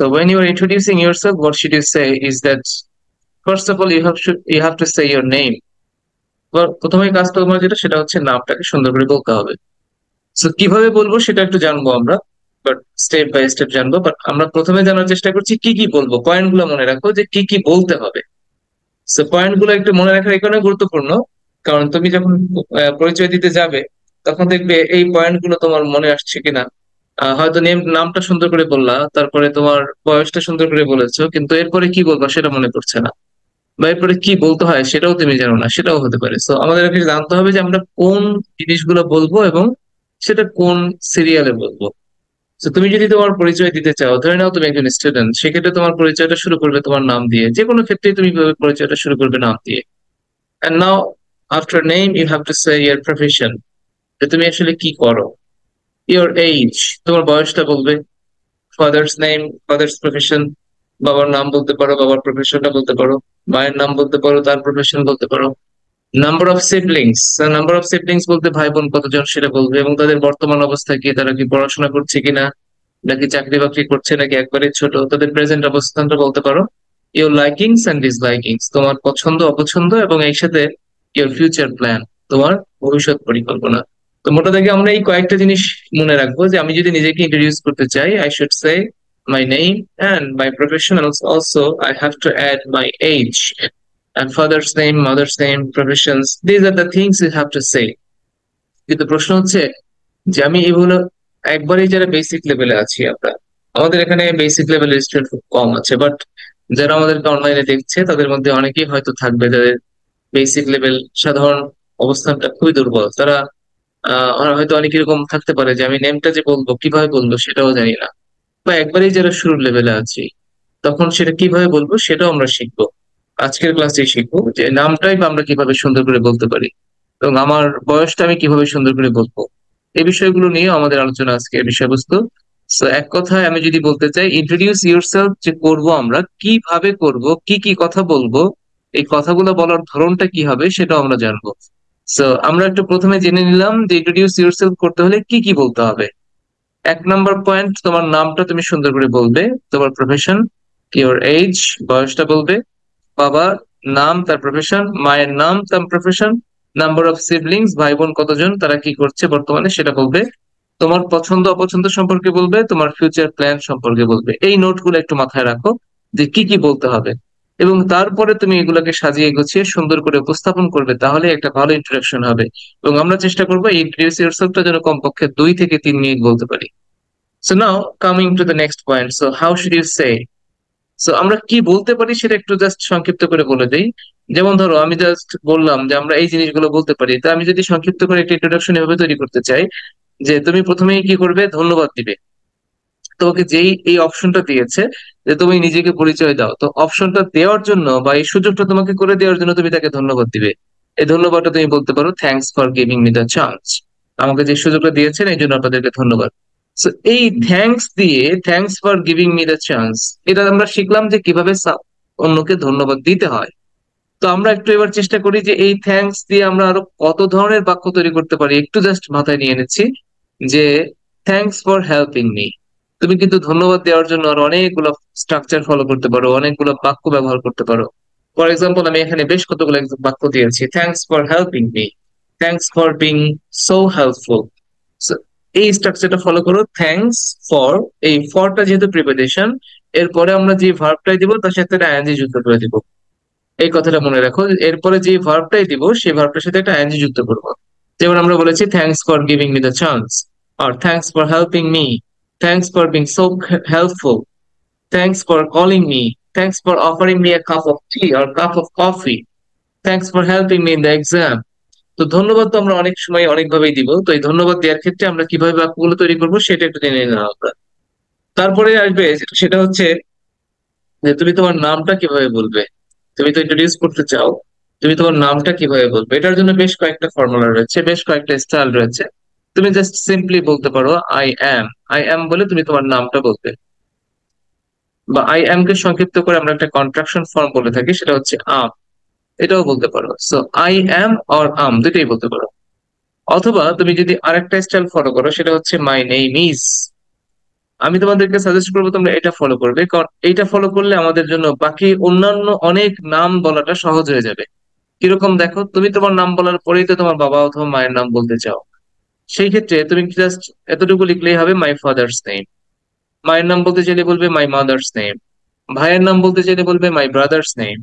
So when you are introducing yourself, what should you say is that first of all you have should, you have to say your name. প্রথমে কাজ তোমার যেটা সেটা হচ্ছে নামটাকে সুন্দর করে বলতে হবে সো কিভাবে বলবো সেটা একটু জানবো আমরা বাট স্টেপ বাই স্টেপ জানবো বাট আমরা প্রথমে জানার চেষ্টা করছি কি কি বলবো পয়েন্ট গুলো মনে রাখো যে কি কি বলতে হবে সো পয়েন্ট গুলো একটু মনে রাখার এখানে গুরুত্বপূর্ণ কারণ তুমি যখন পরিচয় দিতে যাবে তখন দেখবে এই পয়েন্ট গুলো তোমার মনে আসছে কিনা হয়তো নেম নামটা সুন্দর করে বললা তারপরে তোমার বয়সটা সুন্দর করে বলেছো কিন্তু এরপরে কি বলবা সেটা মনে পড়ছে না বা এরপরে কি বলতে হয় সেটাও তুমি জানো না সেটাও হতে পারে তো আমাদেরকে জানতে হবে যে আমরা কোন জিনিসগুলো বলবো এবং সেটা কোন সিরিয়ালে বলবো তো তুমি যদি তোমার পরিচয় দিতে চাও ধরে নাও তুমি একজন স্টুডেন্ট সেক্ষেত্রে তোমার পরিচয়টা শুরু করবে তোমার নাম দিয়ে যে কোনো ক্ষেত্রে তুমি পরিচয়টা শুরু করবে নাম দিয়ে and now after name you have to say your profession যে তুমি আসলে কি করো ইওর এইজ তোমার বয়সটা বলবে ফাদার্স নেম ফাদার্স প্রফেশন বাবার নাম বলতে পারো বাবার প্রফেশনটা বলতে পারো মায়ের নাম বলতে পারো তার প্রফেশন বলতে পারো number of siblings number of siblings বলতে ভাই বোন কতজন সেটা বলবে এবং তাদের বর্তমান অবস্থা কি তারা কি পড়াশোনা করছে কিনা নাকি চাকরি বাকরি করছে নাকি একবারে ছোট তাদের প্রেজেন্ট অবস্থানটা বলতে পারো ইউর লাইকিংস অ্যান্ড ডিসলাইকিংস তোমার পছন্দ অপছন্দ এবং এই সাথে ইউর ফিউচার প্ল্যান তোমার ভবিষ্যৎ পরিকল্পনা তো মোটা দাগে আমরা এই কয়েকটা জিনিস মনে রাখবো যে আমি যদি নিজেকে ইন্ট্রোডিউস করতে চাই I should say my name and my profession also I have to add my age and father's name mother's name profession these are the things you have to say কিন্তু প্রশ্ন হচ্ছে যে আমি এগুলো একবারই যারা বেসিক লেভেলে আছি আমরা আমাদের এখানে বেসিক লেভেল স্টুডেন্ট খুব কম আছে বাট যারা আমাদেরকে অনলাইনে দেখছে তাদের মধ্যে অনেকেই হয়তো থাকবে যাদের বেসিক লেভেল সাধারণ অবস্থানটা খুবই দুর্বল তারা হয়তো অনেক এরকম থাকতে পারে যে আমি নেমটা যে বলবো কিভাবে বলবো সেটাও জানি না বা একবারেই যারা শুরুর লেভেলে আছি তখন সেটা কিভাবে বলবো সেটাও আমরা শিখবো আজকের ক্লাসে শিখবো যে নামটাই বা আমরা কিভাবে সুন্দর করে বলতে পারি এবং আমার বয়সটা আমি কিভাবে সুন্দর করে বলবো এই বিষয়গুলো নিয়ে আমাদের আলোচনা আজকে বিষয়বস্তু সো এক কথায় আমি যদি বলতে চাই ইন্ট্রোডিউস ইউরসেলফ যে করব আমরা কিভাবে করব কি কি কথা বলবো এই কথাগুলো বলার ধরনটা কি হবে সেটাও আমরা জানবো সো আমরা একটু প্রথমে জেনে নিলাম যে ইন্ট্রোডিউস ইউরসেলফ করতে হলে কি কি বলতে হবে এক নম্বর পয়েন্ট তোমার নামটা তুমি সুন্দর করে বলবে তোমার প্রফেশন ইওর এজ বয়সটা বলবে বাবা নাম তার প্রফেশন মায়ের নাম তার প্রফেশন নাম্বার অফ সিবলিংস ভাই বোন কতজন তারা কি করছে বর্তমানে সেটা বলবে তোমার পছন্দ অপছন্দ সম্পর্কে বলবে তোমার ফিউচার প্ল্যান সম্পর্কে বলবে এই নোটগুলো একটু মাথায় রাখো যে কি কি বলতে হবে এবং তারপরে তুমি এগুলাকে সাজিয়ে গুছিয়ে সুন্দর করে উপস্থাপন করবে তাহলে একটা ভালো ইন্ট্রোডাকশন হবে এবং আমরা চেষ্টা করবো এই ইন্ট্রোডিউস যেন কমপক্ষে দুই থেকে তিন মিনিট বলতে পারি so now coming to the next point so how should you say so আমরা কি বলতে পারি সেটা একটু জাস্ট সংক্ষিপ্ত করে বলে দিই যেমন ধরো আমি জাস্ট বললাম যে আমরা এই জিনিসগুলো বলতে পারি তা আমি যদি সংক্ষিপ্ত করে একটা ইন্ট্রোডাকশন এভাবে তৈরি করতে চাই যে তুমি প্রথমেই কি করবে ধন্যবাদ দিবে তোমাকে যেই এই অপশনটা দিয়েছে যে তুমি নিজেকে পরিচয় দাও তো অপশনটা দেওয়ার জন্য বা এই সুযোগটা তোমাকে করে দেওয়ার জন্য তুমি তাকে ধন্যবাদ দিবে এই ধন্যবাদটা তুমি বলতে পারো thanks for giving me the chance আমাকে যে সুযোগটা দিয়েছেন এই জন্য আপনাদেরকে ধন্যবাদ সো এই থ্যাংকস দিয়ে thanks for giving me the chance এটা আমরা শিখলাম যে কিভাবে অন্যকে ধন্যবাদ দিতে হয় তো আমরা একটু এবার চেষ্টা করি যে এই থ্যাংকস দিয়ে আমরা আরো কত ধরনের বাক্য তৈরি করতে পারি একটু জাস্ট মাথায় নিয়ে নিচ্ছি যে থ্যাংকস ফর হেল্পিং মি তুমি কিন্তু ধন্যবাদ দেওয়ার জন্য আর অনেকগুলো স্ট্রাকচার ফলো করতে পারো অনেকগুলো বাক্য ব্যবহার করতে পারো ফর এক্সাম্পল আমি এখানে বেশ কতগুলো বাক্য দিয়েছি thanks for helping me thanks for being so helpful এই স্ট্রাকচারটা ফলো করো থ্যাংকস ফর এই ফরটা যেহেতু প্রিপারেশন এরপরে আমরা যে ভার্বটাই দিব তার সাথে একটা আইএনজি যুক্ত করে দিব এই কথাটা মনে রাখো এরপরে যে ভার্বটাই দিব সেই ভার্বটার সাথে একটা আইএনজি যুক্ত করব যেমন আমরা বলেছি thanks for giving me the chance আর thanks for helping me Thanks for being so helpful. Thanks for calling me. Thanks for offering me a cup of tea or cup of coffee. Thanks for helping me in the exam. তো ধন্যবাদ তো আমরা অনেক সময় অনেকভাবেই দিব তো এই ধন্যবাদ দেওয়ার ক্ষেত্রে আমরা কিভাবে বাক্যগুলো তৈরি করব সেটা একটু জেনে নেওয়া আমরা তারপরে আসবে সেটা হচ্ছে যে তুমি তোমার নামটা কিভাবে বলবে তুমি তো ইন্ট্রোডিউস করতে চাও তুমি তোমার নামটা কিভাবে বলবে এটার জন্য বেশ কয়েকটা ফর্মুলা রয়েছে বেশ কয়েকটা স্টাইল রয়েছে তুমি জাস্ট সিম্পলি বলতে পারো আই অ্যাম আই অ্যাম বলে তুমি তোমার নামটা বলতে বা আই অ্যাম কে সংক্ষিপ্ত করে আমরা একটা কন্ট্রাকশন ফর্ম বলে থাকি সেটা হচ্ছে আম এটাও বলতে পারো so I am or I'm দুটাই বলতে পারো অথবা তুমি যদি আরেকটা স্টাইল ফলো করো সেটা হচ্ছে মাই নেম ইজ আমি তোমাদেরকে সাজেস্ট করবো তোমরা এটা ফলো করবে কারণ এইটা ফলো করলে আমাদের জন্য বাকি অন্যান্য অনেক নাম বলাটা সহজ হয়ে যাবে কিরকম দেখো তুমি তোমার নাম বলার পরেই তো তোমার বাবা অথবা মায়ের নাম বলতে চাও সেই ক্ষেত্রে তুমি জাস্ট এতটুকু লিখলেই হবে মাই ফাদার্স নেম মায়ের নাম বলতে চাইলে বলবে মাই মাদার্স নেম ভাইয়ের নাম বলতে চাইলে বলবে my brother's name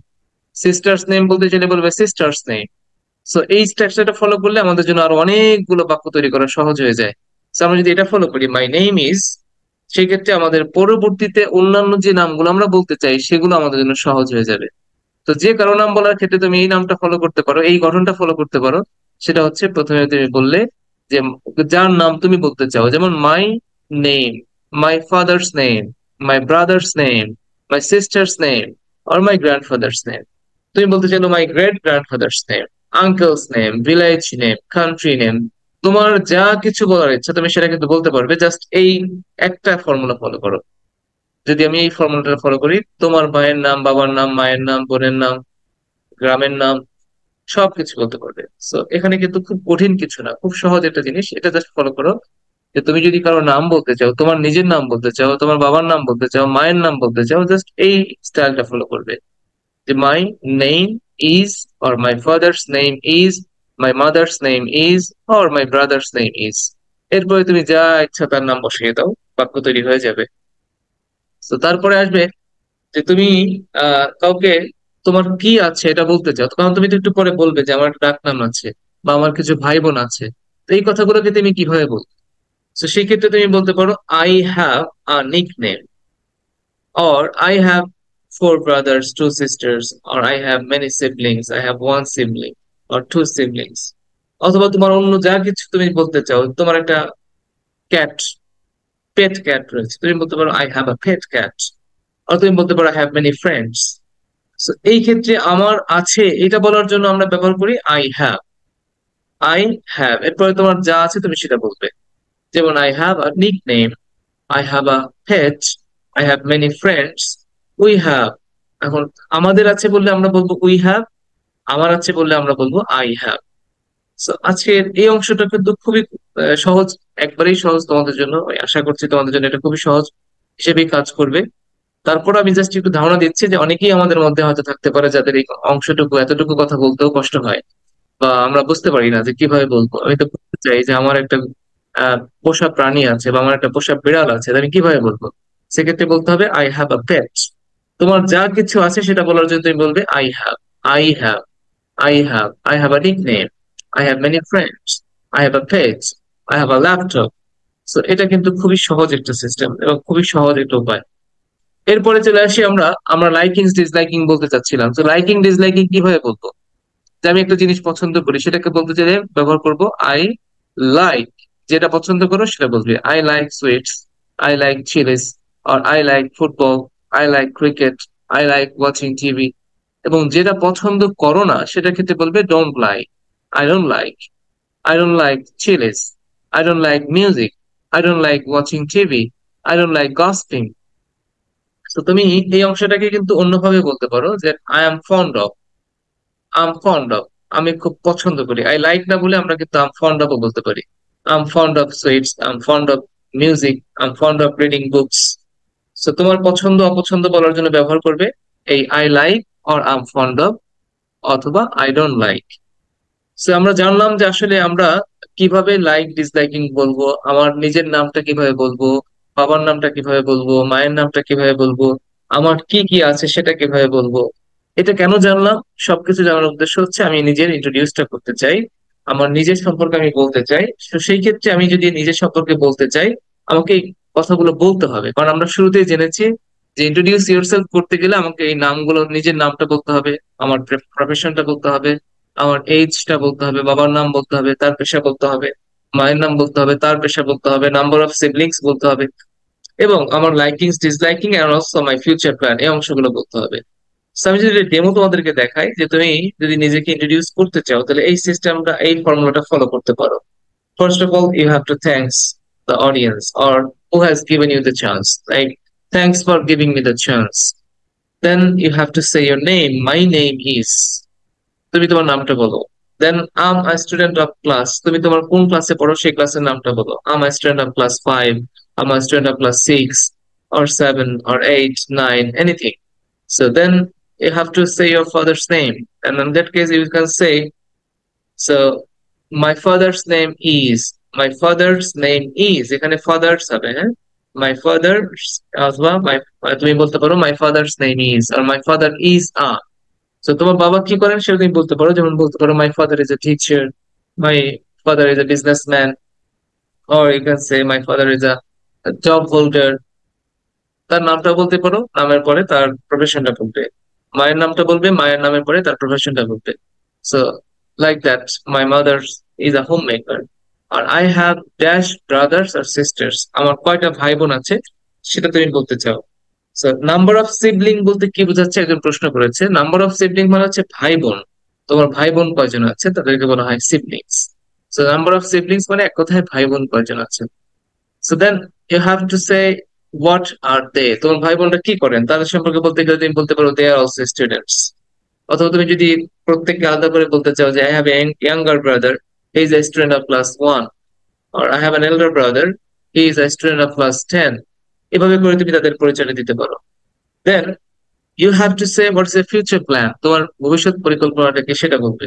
sister's name বলতে চাইলে বলবে সিস্টার্স নেম সো এই স্ট্রাকচারটা ফলো করলে আমাদের জন্য আরো অনেকগুলো বাক্য তৈরি করা সহজ হয়ে যায় সো আমরা যদি এটা ফলো করি মাই নেম ইজ সেক্ষেত্রে আমাদের পরবর্তীতে অন্যান্য যে নামগুলো আমরা বলতে চাই সেগুলো আমাদের জন্য সহজ হয়ে যাবে তো যে কারো নাম বলার ক্ষেত্রে তুমি এই নামটা ফলো করতে পারো এই গঠনটা ফলো করতে পারো সেটা হচ্ছে প্রথমে তুমি বললে যে যার নাম তুমি বলতে চাও যেমন my name my father's name my brother's name my sister's name or my grandfather's name তুমি বলতে চাইলো my great grandfather's name uncle's name village name country name তোমার যা কিছু বলার ইচ্ছা তুমি সেটা কিন্তু বলতে পারবে জাস্ট এই একটা ফর্মুলা ফলো করো যদি আমি এই ফর্মুলাটা ফলো করি তোমার মায়ের নাম বাবার নাম মায়ের নাম বোনের নাম গ্রামের নাম সবকিছু বলতে পারবে সো এখানে কিন্তু খুব কঠিন কিছু না খুব সহজ একটা জিনিস এটা জাস্ট ফলো করো যে তুমি যদি কারো নাম বলতে চাও তোমার নিজের নাম বলতে চাও তোমার বাবার নাম বলতে চাও মায়ের নাম বলতে চাও জাস্ট এই স্টাইলটা ফলো করবে যে my name is or my father's name is my mother's name is or my brother's name is এরপরে তুমি যা ইচ্ছা তার নাম বসিয়ে দাও বাক্য তৈরি হয়ে যাবে তো তারপরে আসবে যে তুমি কাউকে তোমার কি আছে এটা বলতে চাও কারণ তুমি তো একটু পরে বলবে যে আমার ডাক নাম আছে বা আমার কিছু ভাই বোন আছে তো এই কথাগুলোকে তুমি কিভাবে বলবে তো সেক্ষেত্রে তুমি বলতে পারো I have a nickname or I have four brothers two sisters or I have many siblings I have one sibling or two siblings অথবা তোমার অন্য যা কিছু তুমি বলতে চাও তোমার একটা ক্যাট পেট ক্যাট রয়েছে তুমি বলতে পারো I have a pet cat or তুমি বলতে পারো আই হ্যাভ মেনি ফ্রেন্ডস এই ক্ষেত্রে আমার আছে এটা বলার জন্য আমরা ব্যবহার করি আই হ্যাভ আই হ্যাভ এরপরে তোমার যা আছে তুমি সেটা বলবে যেমন I have a nickname I have a pet I have many friends we have এখন আমাদের আছে বললে আমরা বলবো উই হ্যাভ আমার আছে বললে আমরা বলবো আই হ্যাভ আজকের এই অংশটা কিন্তু খুবই সহজ একবারেই সহজ তোমাদের জন্য আশা করছি তোমাদের জন্য এটা খুবই সহজ হিসেবেই কাজ করবে তারপর আমি জাস্ট একটু ধারণা দিচ্ছি যে অনেকেই আমাদের মধ্যে হয়তো থাকতে পারে যাদের এই অংশটুকু এতটুকু কথা বলতেও কষ্ট হয় বা আমরা বুঝতে পারি না যে কিভাবে বলবো আমি তো বলতে চাই যে আমার একটা পোষা প্রাণী আছে বা আমার একটা পোষা বিড়াল আছে আমি কিভাবে বলবো সেক্ষেত্রে বলতে হবে আই হ্যাভ আ পেট তোমার যা কিছু আছে সেটা বলার জন্য তুমি বলবে I have I have I have I have a nickname I have many friends I have a pet I have a laptop so এটা কিন্তু খুবই সহজ একটা সিস্টেম এবং খুবই সহজ একটা উপায় এরপরে চলে আসি আমরা আমরা লাইকিং ডিসলাইকিং বলতে চাচ্ছিলাম তো লাইকিং ডিসলাইকিং কিভাবে বলবো যে আমি একটা জিনিস পছন্দ করি সেটাকে বলতে চাইলে ব্যবহার করব আই লাইক যেটা পছন্দ করো সেটা বলবে I like sweets I like chillies আর I like football I like cricket I like watching TV এবং যেটা পছন্দ করো না সেটা ক্ষেত্রে বলবে don't like I don't like I don't like chillies I don't like music I don't like watching TV I don't like gossiping তো তুমি এই অংশটাকে কিন্তু অন্যভাবে বলতে পারো যে I am fond of am fond of আমি খুব পছন্দ করি আই লাইক না বলে আমরা কিন্তু আম ফন্ড অফ বলতে পারি am fond of sweets am fond of music am fond of reading books so তোমার পছন্দ অপছন্দ বলার জন্য ব্যবহার করবে এই I like or am fond of অথবা আই ডোন্ট লাইক সো আমরা জানলাম যে আসলে আমরা কিভাবে লাইক ডিসলাইকিং বলবো আমার নিজের নামটা কিভাবে বলবো বাবার নামটা কিভাবে বলবো মায়ের নামটা কিভাবে বলবো আমার কি কি আছে সেটা কিভাবে বলবো এটা কেন জানলাম সবকিছু জানার উদ্দেশ্য হচ্ছে আমি নিজের ইন্ট্রোডিউসটা করতে চাই আমার নিজের সম্পর্কে আমি বলতে চাই তো সেই ক্ষেত্রে আমি যদি নিজের সম্পর্কে বলতে চাই আমাকে এই কথাগুলো বলতে হবে কারণ আমরা শুরুতেই জেনেছি যে ইন্ট্রোডিউস ইয়োরসেলফ করতে গেলে আমাকে এই নামগুলো নিজের নামটা বলতে হবে আমার প্রফেশনটা বলতে হবে আমার এইজটা বলতে হবে বাবার নাম বলতে হবে তার পেশা বলতে হবে মায়ের নাম বলতে হবে তার পেশা বলতে হবে নাম্বার অফ সিবলিংস বলতে হবে এবং আমার liking disliking and also my future plan এই অংশগুলো বলতে হবে আমি যদি ডেমো তোমাদেরকে দেখাই যে তুমি যদি নিজেকে ইন্ট্রোডিউস করতে চাও তাহলে এই সিস্টেমটা এই ফর্মুলাটা ফলো করতে পারো first of all you have to thanks the audience or who has given you the chance like thanks for giving me the chance then you have to say your name my name is তুমি তোমার নামটা বলো then am I student of class তুমি তোমার কোন ক্লাসে পড়ো সেই ক্লাসের নামটা বলো am I student of class five am I student of class six or seven or eight nine anything so then you have to say your father's name and in that case you can say so my father's name is my father's name is এখানে father's হবে হ্যাঁ my father's অথবা my তুমি বলতে পারো my father's name is or my father is a তো তোমার বাবা কি করেন সেটা তুমি বলতে পারো যেমন বলতে পারো my father is a teacher my father is a businessman or you can say my father is a job holder তার নামটা বলতে পারো নামের পরে তার প্রফেশনটা বলবে মায়ের নামটা বলবে মায়ের নামের পরে তার প্রফেশনটা বলবে so like that my mother is a homemaker আর আই হ্যাভ ড্যাশ ব্রাদার্স আর সিস্টার্স আমার কয়টা ভাই বোন আছে সেটা তুমি বলতে চাও নাম্বার অফ সিবলিং বলতে কি বোঝাচ্ছে একজন প্রশ্ন করেছে নাম্বার অফ সিবলিং মানে হচ্ছে ভাই বোন তোমার ভাই বোন কয়জন আছে তাদেরকে বলা হয় siblings so number of siblings মানে এক কথায় ভাই বোন কয়জন আছে so then you have to say what are they তোমার ভাই বোনরা কি করেন তাদের সম্পর্কে বলতে গেলে তুমি বলতে পারো দে আর অলসো স্টুডেন্টস অথবা তুমি যদি প্রত্যেককে আলাদা করে বলতে চাও যে I have younger brother he is a student of class one আর I have an elder brother he is a student of class ten এভাবে করে তুমি তাদের পরিচয় দিতে পারো then you have to say what is a future plan তোমার ভবিষ্যৎ পরিকল্পনাটাকে সেটা বলবে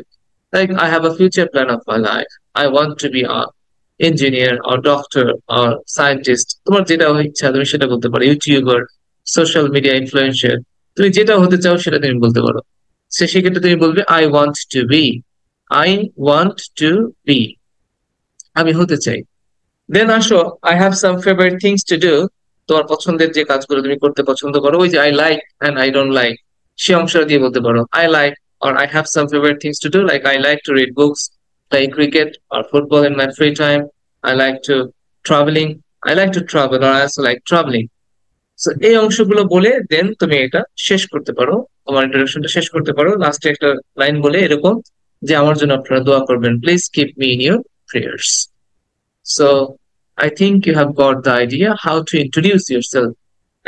like I have a future plan of my life I want to be a engineer or doctor or scientist তোমার যেটা ইচ্ছা তুমি সেটা বলতে পারো ইউটিউবার সোশ্যাল মিডিয়া ইনফ্লুয়েন্সার তুমি যেটা হতে চাও সেটা তুমি বলতে পারো সে সেক্ষেত্রে তুমি বলবে I want to be I want to be আমি হতে চাই দেন আসো I have some favourite things to do তোমার পছন্দের যে কাজগুলো তুমি করতে পছন্দ করো ওই যে I like and I don't like সে অংশটা দিয়ে বলতে পারো I like or I have some favourite things to do like I like to read books play cricket or football in my free time I like to travelling I like to travel or আই also like সো এই অংশগুলো বলে দেন তুমি এটা শেষ করতে পারো তোমার ইন্ট্রোডাকশনটা শেষ করতে পারো লাস্টে একটা লাইন বলে এরকম যে আমার জন্য আপনারা দোয়া করবেন please keep me in your prayers so I think you have got the idea how to introduce yourself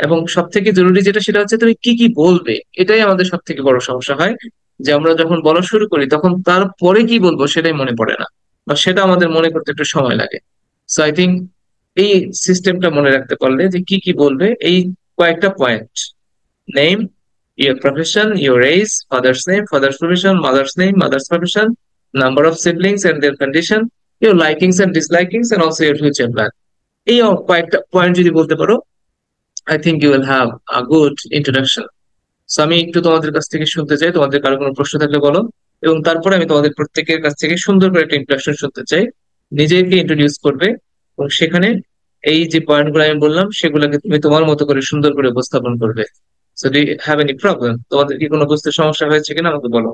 এবং সব থেকে জরুরি যেটা সেটা হচ্ছে তুমি কি কি বলবে এটাই আমাদের সব থেকে বড় সমস্যা হয় যে আমরা যখন বলা শুরু করি তখন তারপরে কি বলবো সেটাই মনে পড়ে না বা সেটা আমাদের মনে করতে একটু সময় লাগে সো আই থিঙ্ক এই সিস্টেমটা মনে রাখতে পারলে যে কি কি বলবে এই কয়েকটা point name your profession your age father's name father's profession mother's name mother's profession number of siblings and their condition your likings and dislikings and also your future plan এই কয়েকটা পয়েন্ট যদি বলতে পারো I think you will have a good introduction so আমি একটু তোমাদের কাছ থেকে শুনতে চাই তোমাদের কারো কোনো প্রশ্ন থাকলে বলো এবং তারপরে আমি তোমাদের প্রত্যেকের কাছ থেকে সুন্দর করে একটা ইন্ট্রোডাকশন শুনতে চাই নিজেকে ইন্ট্রোডিউস করবে এবং সেখানে এই যে পয়েন্টগুলো আমি বললাম সেগুলোকে তুমি তোমার মতো করে সুন্দর করে উপস্থাপন করবে so do have any problem তোমাদের কি কোনো বুঝতে সমস্যা হয়েছে কিনা আমাকে বলো